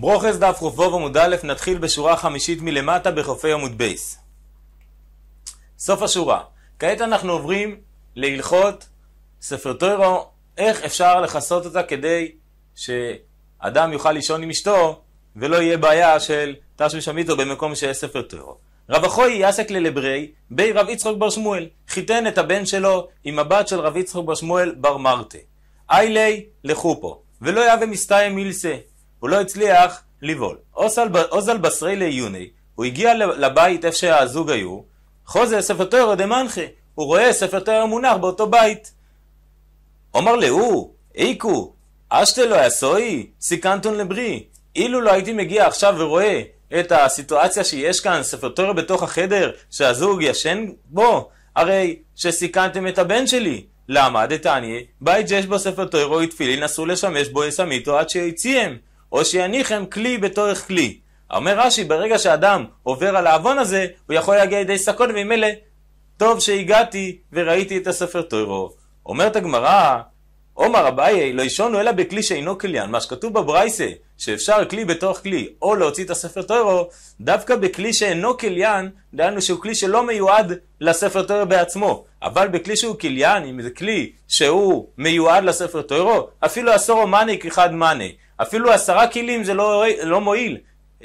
ברוכס דף חופו עמוד א', נתחיל בשורה חמישית מלמטה בחופי עמוד בייס. סוף השורה. כעת אנחנו עוברים להלכות ספר טוירו, איך אפשר לכסות אותה כדי שאדם יוכל לישון עם אשתו ולא יהיה בעיה של תשו שמיתו במקום שיש ספר טוירו. רב אחוי יעסק ללברי בי רב יצחוק בר שמואל, חיתן את הבן שלו עם הבת של רב יצחוק בר שמואל בר מרטה. איילי לחופו, ולא יהווה מסתיים מילסה. הוא לא הצליח לבעול. עוז על בשרי ליוני, הוא הגיע לבית איפה שהזוג היו, חוזה ספר תוירו דמנחי, הוא רואה ספר תוירו מונח באותו בית. אומר להו, איקו, אשתלו יעשוי, סיכנתון לברי. אילו לא הייתי מגיע עכשיו ורואה את הסיטואציה שיש כאן, ספר תוירו בתוך החדר, שהזוג ישן בו, הרי שסיכנתם את הבן שלי. למה? דתניה, בית שיש בו ספר תוירו ותפילין אסור לשמש בו יסמיתו עד שיציאם. או שיניחם כלי בתורך כלי. אומר רש"י, ברגע שאדם עובר על העוון הזה, הוא יכול להגיע לידי סכון, וממילא, טוב שהגעתי וראיתי את הספר תוירו. אומרת הגמרא, עומר אביי, לא ישונו אלא בכלי שאינו כליין. מה שכתוב בברייסה, שאפשר כלי בתוך כלי, או להוציא את הספר תוירו, דווקא בכלי שאינו כליין, דהיינו שהוא כלי שלא מיועד לספר תוירו בעצמו. אבל בכלי שהוא כליין, אם זה כלי שהוא מיועד לספר תוירו, אפילו עשור מאני כחד מאני. אפילו עשרה כלים זה לא, לא מועיל.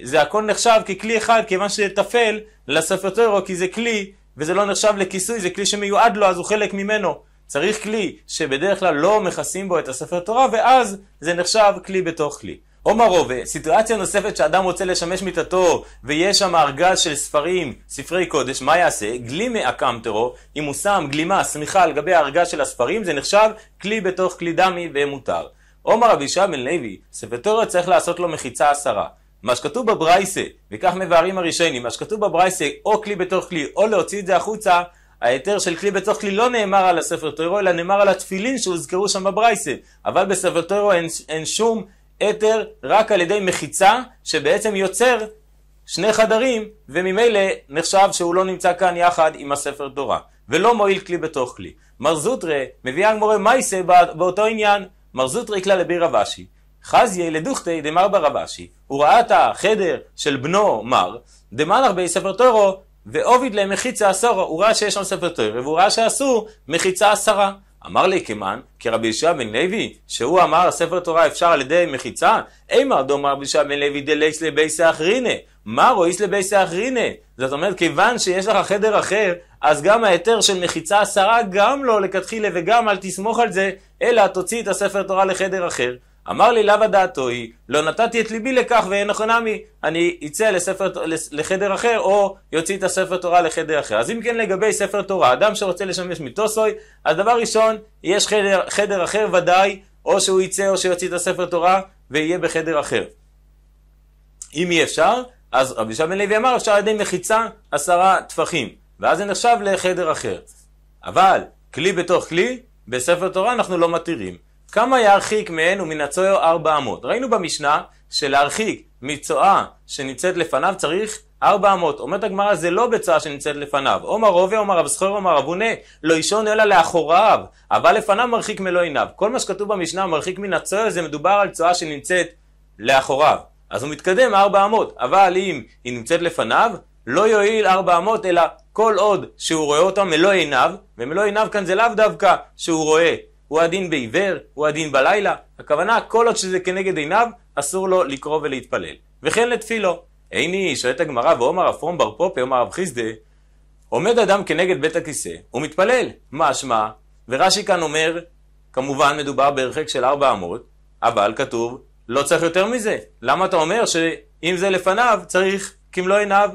זה הכל נחשב ככלי אחד, כיוון שזה טפל לספטורו, כי זה כלי, וזה לא נחשב לכיסוי, זה כלי שמיועד לו, אז הוא חלק ממנו. צריך כלי שבדרך כלל לא מכסים בו את הספר תורה, ואז זה נחשב כלי בתוך כלי. עומר רובה, סיטואציה נוספת שאדם רוצה לשמש מיטתו ויש שם ארגז של ספרים, ספרי קודש, מה יעשה? גלימה הקמטרו, אם הוא שם גלימה, סמיכה על גבי הארגז של הספרים, זה נחשב כלי בתוך כלי דמי ומותר. עומר אבישע בן לוי, ספטורו צריך לעשות לו מחיצה עשרה. מה שכתוב בברייסה, וכך מבארים הראשונים, מה שכתוב בברייסה, או כלי בתוך כלי, או להוציא את זה החוצה, ההיתר של כלי בתוך כלי לא נאמר על הספר טוירו, אלא נאמר על התפילין שהוזכרו שם בברייסה. אבל בספר טוירו אין, אין שום היתר, רק על ידי מחיצה, שבעצם יוצר שני חדרים, וממילא נחשב שהוא לא נמצא כאן יחד עם הספר תורה. ולא מועיל כלי בתוך כלי. מר זוטרה מביאה גמורה מייסה באותו עניין. מר זוטרי כלל לבי רבשי, חזיה לדוכתי דמר ברבשי, הוא ראה את החדר של בנו מר, דמלך בי ספר תורו, ועוביד להם מחיצה עשרה, הוא ראה שיש שם ספר תורו, והוא ראה שעשו מחיצה עשרה. אמר לי כמן, כי רבי ישוע בן לוי, שהוא אמר ספר תורה אפשר על ידי מחיצה? אימר דומר רבי ישוע בן לוי דלקס לבי סאחרינא, מר איס לבי סאחרינא. זאת אומרת, כיוון שיש לך חדר אחר, אז גם ההיתר של מחיצה עשרה גם לא לכתחילה וגם אל תסמוך על זה, אלא תוציא את הספר תורה לחדר אחר. אמר לי לאו דעתו היא, לא נתתי את ליבי לכך ואין נכונמי, אני אצא לספר, לחדר אחר או יוציא את הספר תורה לחדר אחר. אז אם כן לגבי ספר תורה, אדם שרוצה לשמש מטוסוי, אז דבר ראשון, יש חדר, חדר אחר ודאי, או שהוא יצא או שיוציא את הספר תורה ויהיה בחדר אחר. אם אי אפשר, אז רבי שמעון לוי אמר אפשר על ידי מחיצה עשרה טפחים. ואז זה נחשב לחדר אחר. אבל כלי בתוך כלי, בספר תורה אנחנו לא מתירים. כמה ירחיק מהן ומן הצוהר אמות? ראינו במשנה שלהרחיק מצואה שנמצאת לפניו צריך ארבע אמות. אומרת הגמרא זה לא בצואה שנמצאת לפניו. עומר רובה, עומר רב זכור, עומר רב הונה, לא ישון אלא לאחוריו, אבל לפניו מרחיק מלוא עיניו. כל מה שכתוב במשנה מרחיק מן הצואה זה מדובר על צואה שנמצאת לאחוריו. אז הוא מתקדם ארבע אמות, אבל אם היא נמצאת לפניו, לא יועיל ארבע אמות אלא כל עוד שהוא רואה אותם מלוא עיניו, ומלוא עיניו כאן זה לאו דווקא שהוא רואה, הוא הדין בעיוור, הוא הדין בלילה, הכוונה כל עוד שזה כנגד עיניו, אסור לו לקרוא ולהתפלל. וכן לתפילו. איני, שואלת הגמרא, ואומר אפרום בר פופי, אומר רב חיסדה, עומד אדם כנגד בית הכיסא, הוא מתפלל, משמע, ורש"י כאן אומר, כמובן מדובר בהרחק של ארבע אמות, אבל כתוב, לא צריך יותר מזה. למה אתה אומר שאם זה לפניו, צריך כמלוא עיניו?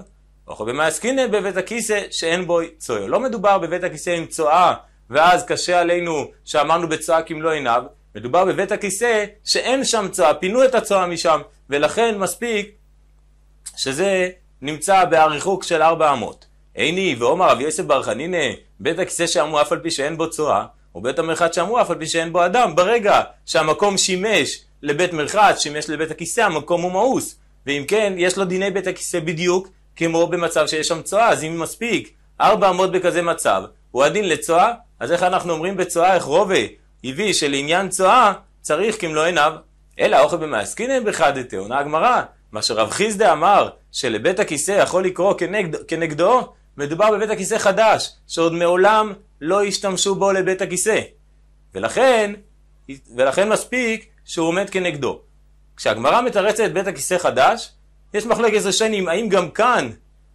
וכל במה בבית הכיסא שאין בו צויה. לא מדובר בבית הכיסא עם צואה, ואז קשה עלינו שאמרנו בצואה כמלוא עיניו, מדובר בבית הכיסא שאין שם צואה, פינו את הצואה משם, ולכן מספיק שזה נמצא בריחוק של ארבע אמות. עיני ועומר רבי יוסף בר חנינא, בית הכיסא שאמרו אף על פי שאין בו צואה, או בית המרחץ שאמרו אף על פי שאין בו אדם, ברגע שהמקום שימש לבית מרחץ, שימש לבית הכיסא, המקום הוא מאוס. ואם כן, יש לו דיני בית הכיסא בדיוק, כמו במצב שיש שם צואה, אז אם מספיק, ארבע אמות בכזה מצב, הוא הדין לצואה, אז איך אנחנו אומרים בצואה, איך רובה הביא שלעניין צואה צריך כמלוא עיניו. אלא אוכל במעסקינן בחדתה, עונה הגמרא, מה שרב חיסדה אמר, שלבית הכיסא יכול לקרוא כנגד, כנגדו, מדובר בבית הכיסא חדש, שעוד מעולם לא השתמשו בו לבית הכיסא. ולכן, ולכן מספיק שהוא עומד כנגדו. כשהגמרא מתרצת בית הכיסא חדש, יש מחלקת רשנים, האם גם כאן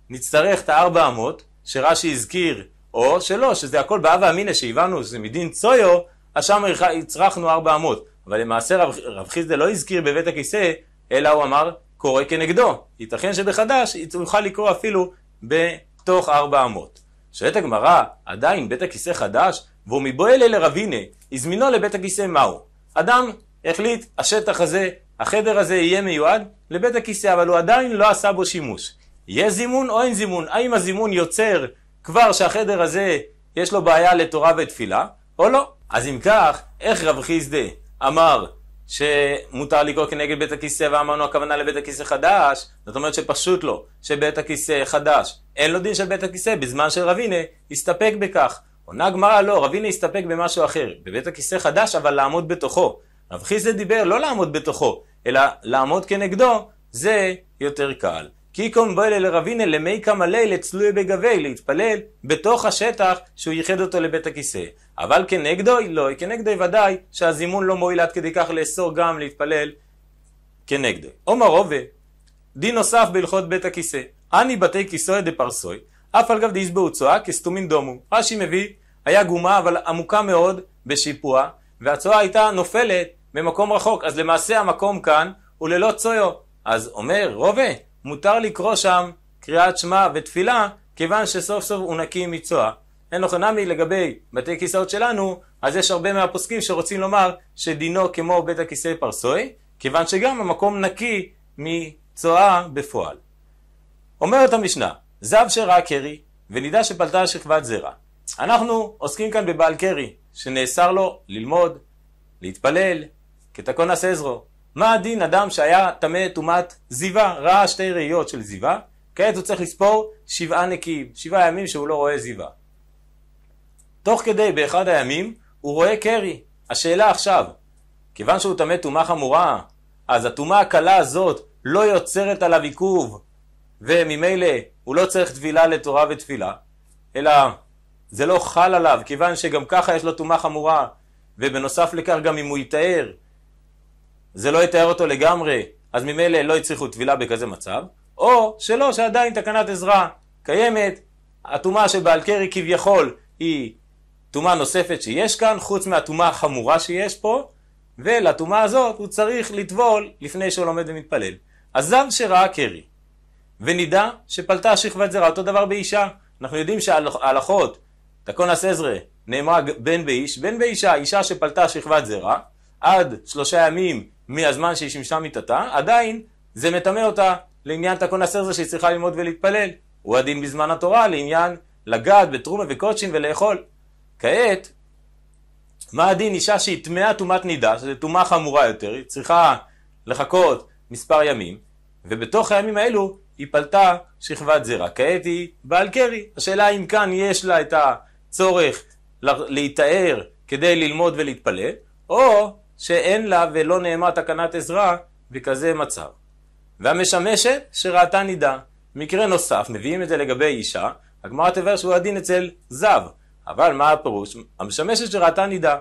נצטרך את הארבע אמות שרש"י הזכיר, או שלא, שזה הכל באבה אמינא שהבנו שזה מדין צויו, אז שם הצרכנו ארבע אמות. אבל למעשה רב, רב חיסדה לא הזכיר בבית הכיסא, אלא הוא אמר קורא כנגדו. ייתכן שבחדש הוא יוכל לקרוא אפילו בתוך ארבע אמות. שואלת הגמרא, עדיין בית הכיסא חדש? והוא מבוהל אלה רבינה, הזמינו לבית הכיסא מהו? אדם החליט, השטח הזה החדר הזה יהיה מיועד לבית הכיסא, אבל הוא עדיין לא עשה בו שימוש. יש זימון או אין זימון? האם הזימון יוצר כבר שהחדר הזה יש לו בעיה לתורה ותפילה, או לא? אז אם כך, איך רב חיסדה אמר שמותר לקרוא כנגד בית הכיסא ואמרנו הכוונה לבית הכיסא חדש, זאת אומרת שפשוט לא, שבית הכיסא חדש. אין לו דין של בית הכיסא, בזמן שרבינה הסתפק בכך. עונה גמרא לא, רבינה הסתפק במשהו אחר, בבית הכיסא חדש אבל לעמוד בתוכו. רב חיסדה דיבר לא לעמוד בתוכו, אלא לעמוד כנגדו, זה יותר קל. כי קומבלה לרבינא למי קמלי לצלוי בגבי, להתפלל בתוך השטח שהוא ייחד אותו לבית הכיסא. אבל כנגדו, לא, כנגדו ודאי שהזימון לא מועיל עד כדי כך לאסור גם להתפלל כנגדו. עומר רובה, דין נוסף בהלכות בית הכיסא. אני בתי כיסוי דפרסוי, אף על גב דאיזבהו בהוצאה כסתומין דומו. רש"י מביא, היה גומה אבל עמוקה מאוד בשיפוע, והצואה הייתה נופלת ממקום רחוק, אז למעשה המקום כאן הוא ללא צויו. אז אומר רובה, מותר לקרוא שם קריאת שמע ותפילה, כיוון שסוף סוף הוא נקי מצואה. אין לו חנמי לגבי בתי כיסאות שלנו, אז יש הרבה מהפוסקים שרוצים לומר שדינו כמו בית הכיסא פרסוי, כיוון שגם המקום נקי מצואה בפועל. אומרת המשנה, זב שראה קרי, ונידה שפלטה שכבת זרע. אנחנו עוסקים כאן בבעל קרי, שנאסר לו ללמוד, להתפלל, כתקון עשה עזרו. מה הדין אדם שהיה טמא טומאת זיווה, ראה שתי ראיות של זיווה, כעת הוא צריך לספור שבעה נקיים, שבעה ימים שהוא לא רואה זיווה. תוך כדי, באחד הימים, הוא רואה קרי. השאלה עכשיו, כיוון שהוא טמא טומאה חמורה, אז הטומאה הקלה הזאת לא יוצרת עליו עיכוב, וממילא הוא לא צריך טבילה לתורה ותפילה, אלא זה לא חל עליו, כיוון שגם ככה יש לו טומאה חמורה, ובנוסף לכך גם אם הוא יתאר, זה לא יתאר אותו לגמרי, אז ממילא לא יצריכו טבילה בכזה מצב, או שלא, שעדיין תקנת עזרה קיימת, הטומאה שבעל קרי כביכול היא טומאה נוספת שיש כאן, חוץ מהטומאה החמורה שיש פה, ולטומאה הזאת הוא צריך לטבול לפני שהוא לומד ומתפלל. עזב שראה קרי, ונידה שפלטה שכבת זרה, אותו דבר באישה. אנחנו יודעים שההלכות תקונס עזרא, נאמרה בן באיש, בן באישה, אישה שפלטה שכבת זרע, עד שלושה ימים מהזמן שהיא שימשה מיתתה, עדיין זה מטמא אותה לעניין תקונס עזרא שהיא צריכה ללמוד ולהתפלל. הוא הדין בזמן התורה לעניין לגעת בתרומה וקודשין ולאכול. כעת, מה הדין אישה שהיא טמאה טומאת נידה, שזו טומאה חמורה יותר, היא צריכה לחכות מספר ימים, ובתוך הימים האלו היא פלטה שכבת זרע. כעת היא בעל קרי. השאלה אם כאן יש לה את ה... צורך להיטהר כדי ללמוד ולהתפלל, או שאין לה ולא נאמר תקנת עזרה בכזה מצב. והמשמשת שראתה נידה. מקרה נוסף, מביאים את זה לגבי אישה, הגמרא תבהר שהוא הדין אצל זב. אבל מה הפירוש? המשמשת שראתה נידה.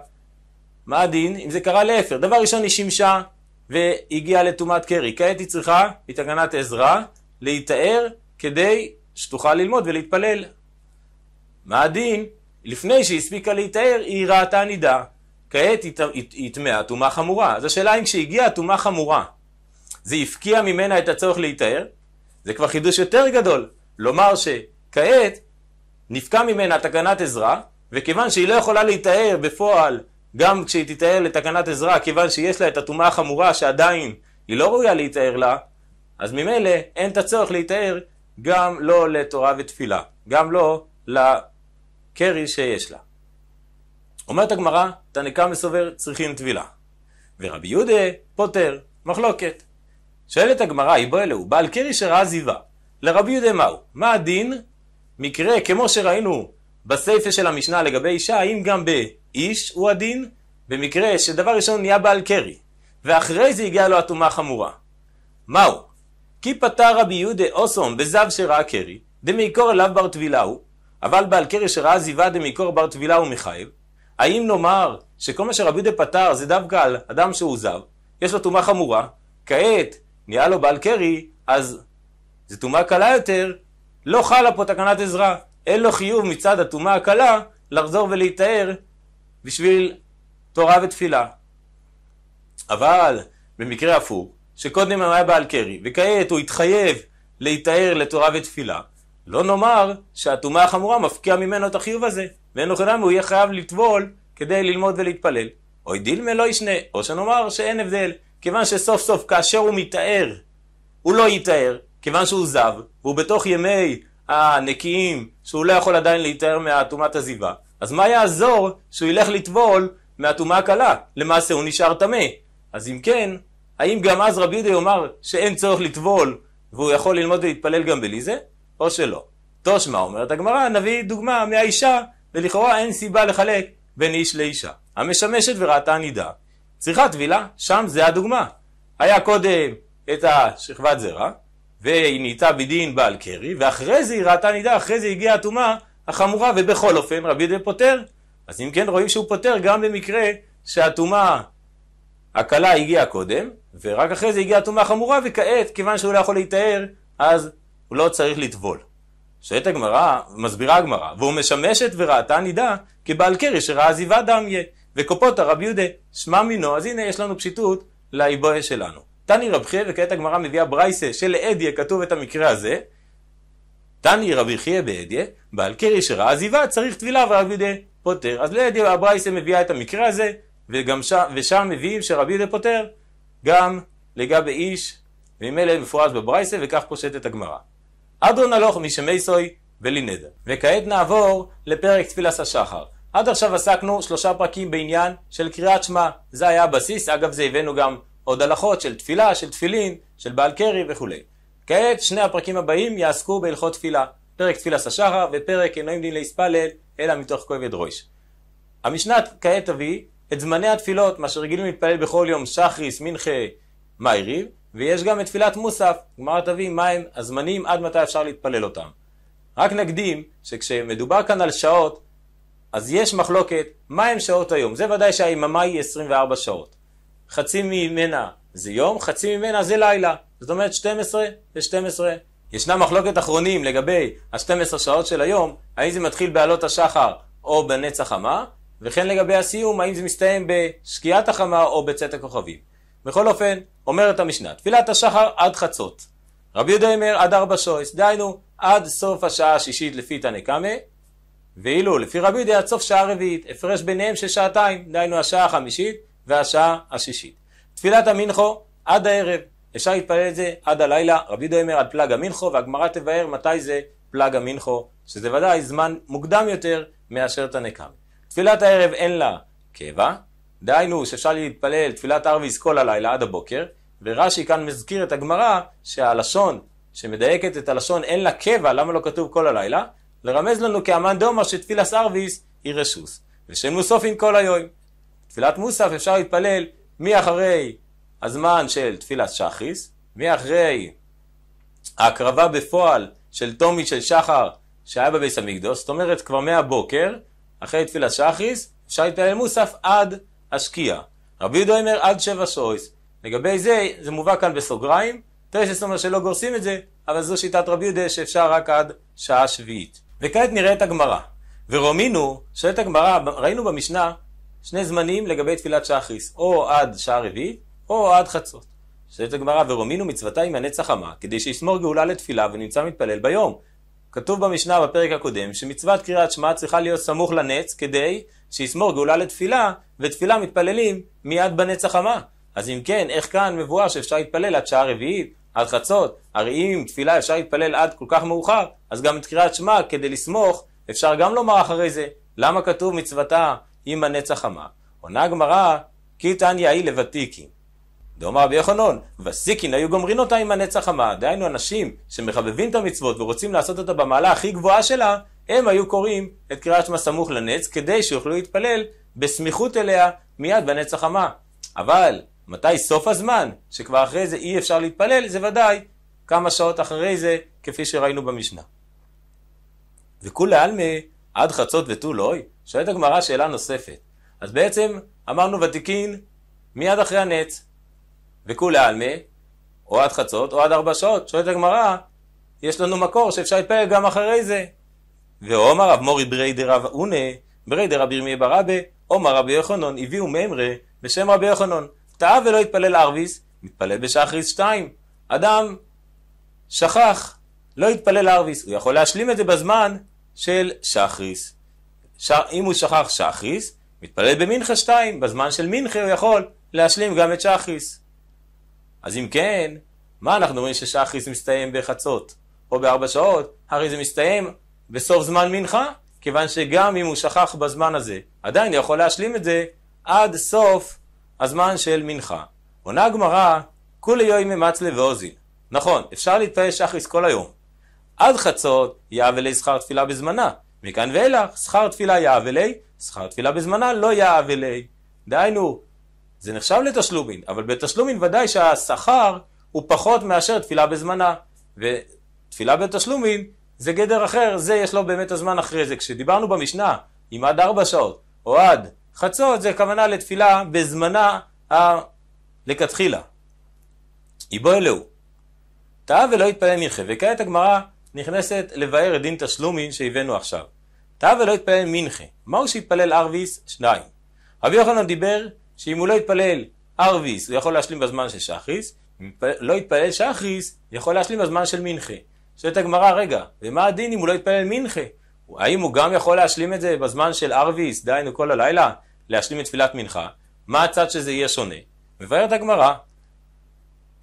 מה הדין? אם זה קרה להפר. דבר ראשון היא שימשה והגיעה לטומאת קרי. כעת היא צריכה, מתקנת עזרה, להיטהר כדי שתוכל ללמוד ולהתפלל. מה הדין? לפני שהיא הספיקה להיטהר, היא ראתה נידה. כעת היא טמאה טומאה חמורה. אז השאלה אם כשהגיעה טומאה חמורה, זה הפקיע ממנה את הצורך להיטהר? זה כבר חידוש יותר גדול. לומר שכעת נפקע ממנה תקנת עזרה, וכיוון שהיא לא יכולה להיטהר בפועל גם כשהיא תיטהר לתקנת עזרה, כיוון שיש לה את הטומאה החמורה שעדיין היא לא ראויה להיטהר לה, אז ממילא אין את הצורך להיטהר גם לא לתורה ותפילה, גם לא ל... לה... קרי שיש לה. אומרת הגמרא, תנקה מסובר צריכים טבילה. ורבי יהודה פותר, מחלוקת. שואלת הגמרא, איבו אלוהו, בעל קרי שראה זיווה, לרבי יהודה מהו? מה הדין? מקרה כמו שראינו בסיפה של המשנה לגבי אישה, האם גם באיש הוא הדין? במקרה שדבר ראשון נהיה בעל קרי, ואחרי זה הגיעה לו הטומאה חמורה. מהו? כי פתר רבי יהודה אוסום בזב שראה קרי, דמי קור אליו בר טבילהו, אבל בעל קרי שראה זיווה דמקור בר טבילה ומחייב, האם נאמר שכל מה שרבי יהודה פתר זה דווקא על אדם שהוא זב, יש לו טומאה חמורה, כעת נהיה לו בעל קרי, אז זו טומאה קלה יותר, לא חלה פה תקנת עזרה. אין לו חיוב מצד הטומאה הקלה לחזור ולהיטהר בשביל תורה ותפילה. אבל במקרה הפוך, שקודם היה בעל קרי, וכעת הוא התחייב להיטהר לתורה ותפילה, לא נאמר שהטומאה החמורה מפקיעה ממנו את החיוב הזה, ואין לו למה הוא יהיה חייב לטבול כדי ללמוד ולהתפלל. אוי דילמה לא ישנה, או שנאמר שאין הבדל, כיוון שסוף סוף כאשר הוא מתאר, הוא לא יתאר, כיוון שהוא זב, והוא בתוך ימי הנקיים, שהוא לא יכול עדיין להתאר מהטומאת עזיבה, אז מה יעזור שהוא ילך לטבול מהטומאה הקלה? למעשה הוא נשאר טמא. אז אם כן, האם גם אז רבי יהודה יאמר שאין צורך לטבול והוא יכול ללמוד ולהתפלל גם בלי זה? או שלא. תושמע אומרת הגמרא, נביא דוגמה מהאישה, ולכאורה אין סיבה לחלק בין איש לאישה. המשמשת וראתה נידה, צריכה טבילה, שם זה הדוגמה. היה קודם את השכבת זרע, והיא נהייתה בדין בעל קרי, ואחרי זה היא ראתה נידה, אחרי זה הגיעה הטומאה החמורה, ובכל אופן רבי ידל פוטר. אז אם כן רואים שהוא פוטר גם במקרה שהטומאה הקלה הגיעה קודם, ורק אחרי זה הגיעה הטומאה החמורה, וכעת, כיוון שהוא לא יכול להיטהר, אז הוא לא צריך לטבול. שואלת הגמרא, מסבירה הגמרא, והוא משמשת וראתה נידה כבעל קרי שראה עזיבה דמיה, וקופות הרב יהודה, שמע מינו, אז הנה יש לנו פשיטות לאיבוי שלנו. תני רב חייא, וכעת הגמרא מביאה ברייסה שלעד יהיה כתוב את המקרה הזה. תני רבי חייא בעדיה, בעל קרי שראה עזיבה צריך טבילה ורב יהודה פותר. אז לעד יהיה הברייסה מביאה את המקרה הזה, וגם ש... ושם מביאים שרב יהודה פותר גם לגבי איש, וממילא מפורש בברייסה, וכך פושטת הגמרא. אדון הלוך משמייסוי ולינדר. וכעת נעבור לפרק תפילס השחר. עד עכשיו עסקנו שלושה פרקים בעניין של קריאת שמע. זה היה הבסיס, אגב זה הבאנו גם עוד הלכות של תפילה, של תפילין, של בעל קרי וכולי. כעת שני הפרקים הבאים יעסקו בהלכות תפילה. פרק תפילס השחר ופרק אלוהים דין להספלל, אלא מתוך כובד ראש. המשנה כעת תביא את זמני התפילות, מה שרגילים להתפלל בכל יום שחריס, מנחה, מאיריב, ויש גם את תפילת מוסף, גמר תביא מהם הזמנים עד מתי אפשר להתפלל אותם. רק נקדים שכשמדובר כאן על שעות, אז יש מחלוקת מהם שעות היום. זה ודאי שהיממה היא 24 שעות. חצי ממנה זה יום, חצי ממנה זה לילה. זאת אומרת 12 ו-12. ישנה מחלוקת אחרונים לגבי ה-12 שעות של היום, האם זה מתחיל בעלות השחר או בנצח חמה, וכן לגבי הסיום, האם זה מסתיים בשקיעת החמה או בצאת הכוכבים. בכל אופן, אומרת המשנה, תפילת השחר עד חצות. רבי יהודה אומר עד ארבע שויס, דהיינו עד סוף השעה השישית לפי תנקמה, ואילו לפי רבי יהודה עד סוף שעה רביעית, הפרש ביניהם של שעתיים, דהיינו השעה החמישית והשעה השישית. תפילת המנחו עד הערב, אפשר להתפלל את זה עד הלילה, רבי יהודה אומר עד פלג המנחו, והגמרא תבהר מתי זה פלג המנחו, שזה ודאי זמן מוקדם יותר מאשר תנקמה. תפילת הערב אין לה קבע, דהיינו שאפשר להתפלל תפילת ערביס כל הלילה עד הבוקר, ורש"י כאן מזכיר את הגמרא שהלשון שמדייקת את הלשון אין לה קבע, למה לא כתוב כל הלילה? לרמז לנו כאמן דומה שתפילת ערביס היא רשוס, ושם נוסופין כל היום. תפילת מוסף אפשר להתפלל מאחרי הזמן של תפילת שחריס, מאחרי ההקרבה בפועל של תומי של שחר שהיה בביס המקדוש, זאת אומרת כבר מהבוקר, אחרי תפילת שחריס, אפשר להתפלל מוסף עד השקיעה. רבי יהודה אומר עד שבע שעות. לגבי זה, זה מובא כאן בסוגריים, תראה שזאת אומרת שלא גורסים את זה, אבל זו שיטת רבי יהודה שאפשר רק עד שעה שביעית. וכעת נראה את הגמרא. ורומינו, שואלת הגמרא, ראינו במשנה שני זמנים לגבי תפילת שחריס, או עד שעה רביעית, או עד חצות. שואלת הגמרא, ורומינו מצוותה עם הנצח חמה, כדי שישמור גאולה לתפילה ונמצא מתפלל ביום. כתוב במשנה בפרק הקודם, שמצוות קריאת שמע צריכה להיות סמוך לנץ, כדי שישמור גאולה לתפילה, ותפילה מתפללים מיד בנצח המה. אז אם כן, איך כאן מבואר שאפשר להתפלל עד שעה רביעית, עד חצות? הרי אם תפילה אפשר להתפלל עד כל כך מאוחר, אז גם את קריאת שמע, כדי לסמוך, אפשר גם לומר אחרי זה, למה כתוב מצוותה עם הנצח המה? עונה הגמרא, כי תניא היא לוותיקין. דאמר רבי יוחנון, וסיקין היו גומרין אותה עם הנצח המה. דהיינו, אנשים שמחבבים את המצוות ורוצים לעשות אותה במעלה הכי גבוהה שלה, הם היו קוראים את קריאת שמע סמוך לנץ, כדי שיוכלו להתפלל בסמיכות אליה מיד בנץ החמה. אבל מתי סוף הזמן, שכבר אחרי זה אי אפשר להתפלל, זה ודאי כמה שעות אחרי זה, כפי שראינו במשנה. וכולי עלמא עד חצות ותו לא, שואלת הגמרא שאלה נוספת. אז בעצם אמרנו ותיקין מיד אחרי הנץ, וכולי עלמא, או עד חצות או עד ארבע שעות. שואלת הגמרא, יש לנו מקור שאפשר להתפלל גם אחרי זה. ואומר רב מורי ברי דרב אונה, ברי דרב ירמיה ברבה, אומר רבי יוחנון, הביאו מימרה בשם רבי יוחנון. טעה ולא התפלל ערביס, מתפלל בשחריס 2. אדם שכח, לא התפלל ערביס, הוא יכול להשלים את זה בזמן של שחריס. ש... אם הוא שכח שחריס, מתפלל במנחה 2, בזמן של מנחה הוא יכול להשלים גם את שחריס. אז אם כן, מה אנחנו אומרים ששחריס מסתיים בחצות או בארבע שעות? הרי זה מסתיים בסוף זמן מנחה, כיוון שגם אם הוא שכח בזמן הזה, עדיין יכול להשלים את זה עד סוף הזמן של מנחה. עונה הגמרא, כולי יוימי מצלה ואוזין. נכון, אפשר להתפלל שחריס כל היום. עד חצות יאבלי שכר תפילה בזמנה. מכאן ואילך, שכר תפילה יאבלי, שכר תפילה בזמנה לא יאבלי. דהיינו, זה נחשב לתשלומין, אבל בתשלומין ודאי שהשכר הוא פחות מאשר תפילה בזמנה. ותפילה בתשלומין זה גדר אחר, זה יש לו באמת הזמן אחרי זה. כשדיברנו במשנה, אם עד ארבע שעות, או עד חצות, זה כוונה לתפילה בזמנה הלכתחילה. איבו אלוהו. טעה ולא יתפלל מנחה, וכעת הגמרא נכנסת לבאר את דין תשלומין שהבאנו עכשיו. טעה ולא יתפלל מנחה, מהו שיתפלל ארוויס? שניים. רבי יוחנן דיבר שאם הוא לא יתפלל ארוויס, הוא יכול להשלים בזמן של שחריס, אם לא יתפלל שחריס, יכול להשלים בזמן של מנחה. שואלת הגמרא, רגע, ומה הדין אם הוא לא יתפלל מנחה? האם הוא גם יכול להשלים את זה בזמן של ארוויס, דהיינו כל הלילה, להשלים את תפילת מנחה? מה הצד שזה יהיה שונה? מבארת הגמרא,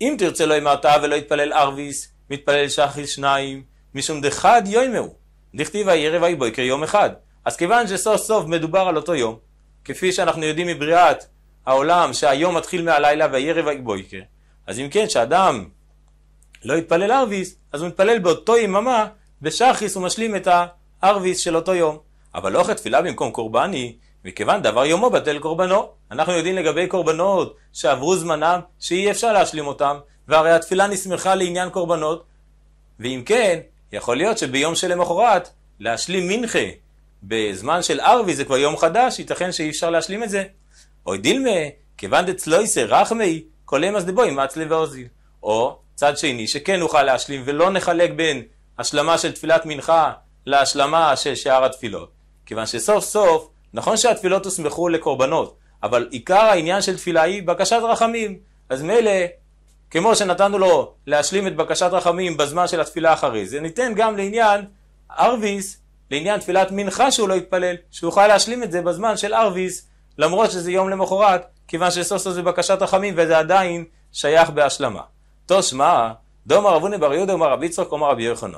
אם תרצה לא אמרת ולא יתפלל ארוויס, מתפלל שחיס שניים, משום דחד יוימהו, דכתיב הערב ההיא בויקר יום אחד. אז כיוון שסוף סוף מדובר על אותו יום, כפי שאנחנו יודעים מבריאת העולם שהיום מתחיל מהלילה והערב ההיא בויקר, אז אם כן, שאדם לא יתפלל ערביס, אז הוא מתפלל באותו יממה, בשחיס הוא משלים את הערביס של אותו יום. אבל לא אחרי תפילה במקום קורבני, מכיוון דבר יומו בטל קורבנו. אנחנו יודעים לגבי קורבנות שעברו זמנם, שאי אפשר להשלים אותם, והרי התפילה נסמכה לעניין קורבנות. ואם כן, יכול להיות שביום שלמחרת, להשלים מנחה בזמן של ערבי זה כבר יום חדש, ייתכן שאי אפשר להשלים את זה. אוי דילמה, כיוון דצלויסר רחמי, כל כולי מסדבוי מצלה ואוזיל. או צד שני, שכן נוכל להשלים ולא נחלק בין השלמה של תפילת מנחה להשלמה של שאר התפילות. כיוון שסוף סוף, נכון שהתפילות הוסמכו לקורבנות, אבל עיקר העניין של תפילה היא בקשת רחמים. אז מילא, כמו שנתנו לו להשלים את בקשת רחמים בזמן של התפילה אחרי זה, ניתן גם לעניין ארוויס, לעניין תפילת מנחה שהוא לא יתפלל, שיוכל להשלים את זה בזמן של ארוויס, למרות שזה יום למחרת, כיוון שסוף סוף זה בקשת רחמים וזה עדיין שייך בהשלמה. תושמע, דום הרב הונא בר יהודה אמר רבי יצחק אמר רבי יוחנן.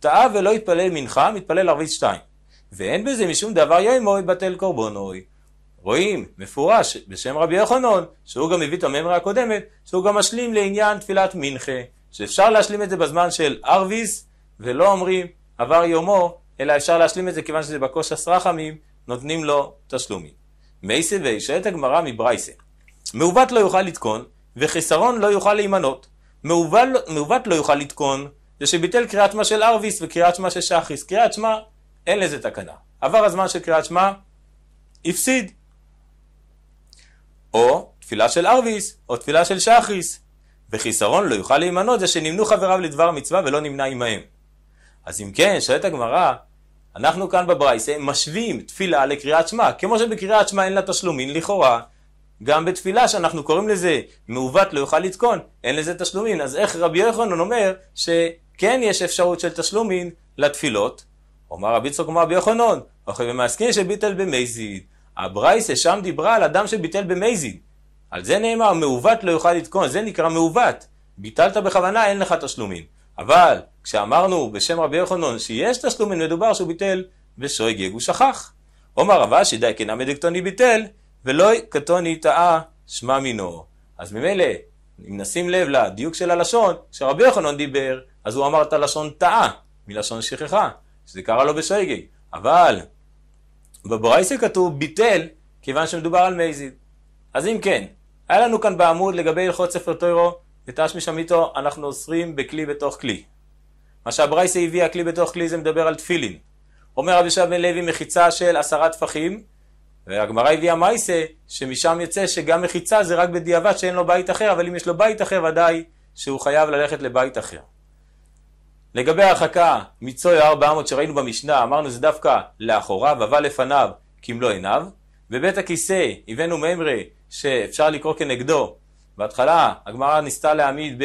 טעה ולא יתפלל מנחה, מתפלל ערבית שתיים. ואין בזה משום דבר ימוי בטל קורבנוי. רואים, מפורש, בשם רבי יוחנן, שהוא גם הביא את הממרה הקודמת, שהוא גם משלים לעניין תפילת מנחה, שאפשר להשלים את זה בזמן של ערביס, ולא אומרים עבר יומו, אלא אפשר להשלים את זה כיוון שזה בקוש עשרה חמים, נותנים לו תשלומים. מייסה את הגמרא מברייסה. מעוות לא יוכל לתקון, וחיסרון לא יוכל להימנות. מעוות, לא יוכל לתקון, זה שביטל קריאת שמע של ארוויס וקריאת שמע של שחיס. קריאת שמע, אין לזה תקנה. עבר הזמן של קריאת שמע, הפסיד. או תפילה של ארוויס, או תפילה של שחיס. וחיסרון לא יוכל להימנות זה שנמנו חבריו לדבר מצווה ולא נמנה עמהם. אז אם כן, שואלת הגמרא, אנחנו כאן בברייסה משווים תפילה לקריאת שמע, כמו שבקריאת שמע אין לה תשלומין לכאורה, גם בתפילה שאנחנו קוראים לזה מעוות לא יוכל לתקון, אין לזה תשלומין. אז איך רבי יוחנן אומר שכן יש אפשרות של תשלומין לתפילות? אומר רבי צחוק אמר רבי יוחנן, אחרי אוקיי, ומעסקין שביטל במזיד. הברייסה שם דיברה על אדם שביטל במזיד. על זה נאמר מעוות לא יוכל לתקון, זה נקרא מעוות. ביטלת בכוונה, אין לך תשלומין. אבל כשאמרנו בשם רבי יוחנן שיש תשלומין, מדובר שהוא ביטל בשוגג, הוא שכח. עומר רבה שדי כנא כן, מדקטוני ביטל, ולא קטוני טעה שמע מינו. אז ממילא, אם נשים לב לדיוק של הלשון, כשרבי יוחנן דיבר, אז הוא אמר את הלשון טעה, מלשון שכחה, שזה קרה לו בשייגג. אבל בברייסה כתוב ביטל, כיוון שמדובר על מייזיד. אז אם כן, היה לנו כאן בעמוד לגבי הלכות ספר טוירו, ותשמיש עמיתו, אנחנו אוסרים בכלי בתוך כלי. מה שהברייסה הביאה כלי בתוך כלי זה מדבר על תפילין. אומר רבי שבן לוי מחיצה של עשרה טפחים, והגמרא הביאה מייסה, שמשם יצא שגם מחיצה זה רק בדיעבד שאין לו בית אחר, אבל אם יש לו בית אחר ודאי שהוא חייב ללכת לבית אחר. לגבי ההרחקה מצוי ארבע אמות שראינו במשנה, אמרנו זה דווקא לאחוריו, אבל לפניו, כמלוא עיניו. בבית הכיסא הבאנו ממרה שאפשר לקרוא כנגדו. בהתחלה הגמרא ניסתה להעמיד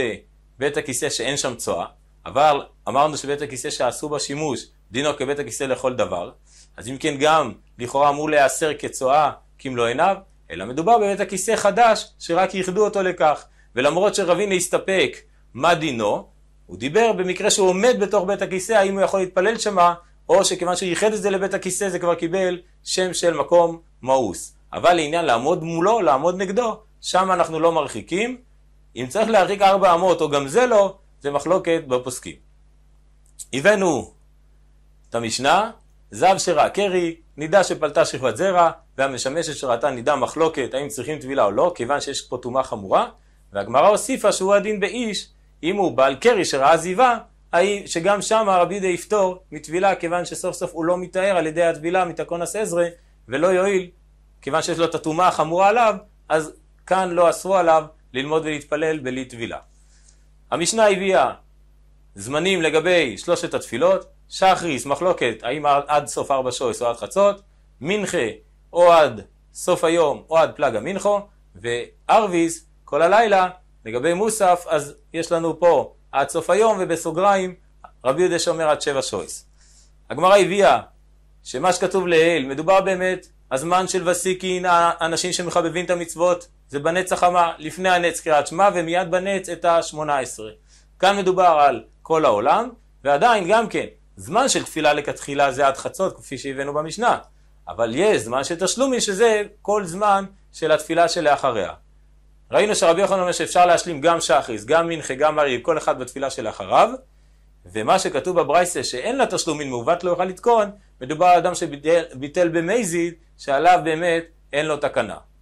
בבית הכיסא שאין שם צואה, אבל אמרנו שבית הכיסא שעשו בה שימוש דינו כבית הכיסא לכל דבר. אז אם כן גם, לכאורה אמור להיאסר כצואה כמלוא עיניו, אלא מדובר באמת הכיסא חדש שרק ייחדו אותו לכך. ולמרות שרבינה הסתפק מה דינו, הוא דיבר במקרה שהוא עומד בתוך בית הכיסא, האם הוא יכול להתפלל שמה, או שכיוון שהוא ייחד את זה לבית הכיסא זה כבר קיבל שם של מקום מאוס. אבל לעניין לעמוד מולו, לעמוד נגדו, שם אנחנו לא מרחיקים. אם צריך להרחיק ארבע אמות או גם זה לא, זה מחלוקת בפוסקים. הבאנו את המשנה, זב שרע קרי, נידה שפלטה שכבת זרע, והמשמשת שראתה נידה מחלוקת האם צריכים טבילה או לא, כיוון שיש פה טומאה חמורה, והגמרא הוסיפה שהוא הדין באיש, אם הוא בעל קרי שראה זיווה, שגם שם הרבי די יפטור מטבילה, כיוון שסוף סוף הוא לא מתאר על ידי הטבילה מתקונס עזרא, ולא יועיל, כיוון שיש לו את הטומאה החמורה עליו, אז כאן לא אסרו עליו ללמוד ולהתפלל בלי טבילה. המשנה הביאה זמנים לגבי שלושת התפילות, שחריס, מחלוקת, האם עד סוף ארבע שויס או עד חצות, מנחה או עד סוף היום או עד פלאג המנחו, וארוויס, כל הלילה, לגבי מוסף, אז יש לנו פה עד סוף היום ובסוגריים רבי יהודה שאומר עד שבע שויס. הגמרא הביאה שמה שכתוב לעיל, מדובר באמת הזמן של וסיקין, האנשים שמחבבים את המצוות, זה בנץ החמה, לפני הנץ קריאת שמע ומיד בנץ את השמונה עשרה. כאן מדובר על כל העולם, ועדיין גם כן, זמן של תפילה לכתחילה זה עד חצות, כפי שהבאנו במשנה. אבל יש זמן של תשלומי, שזה כל זמן של התפילה שלאחריה. ראינו שרבי יוחנן אומר שאפשר להשלים גם שחריס, גם מנחה, גם מריב, כל אחד בתפילה שלאחריו. ומה שכתוב בברייסה שאין לה תשלומין מעוות לא יוכל לתקון, מדובר על אדם שביטל במזיד, שעליו באמת אין לו תקנה.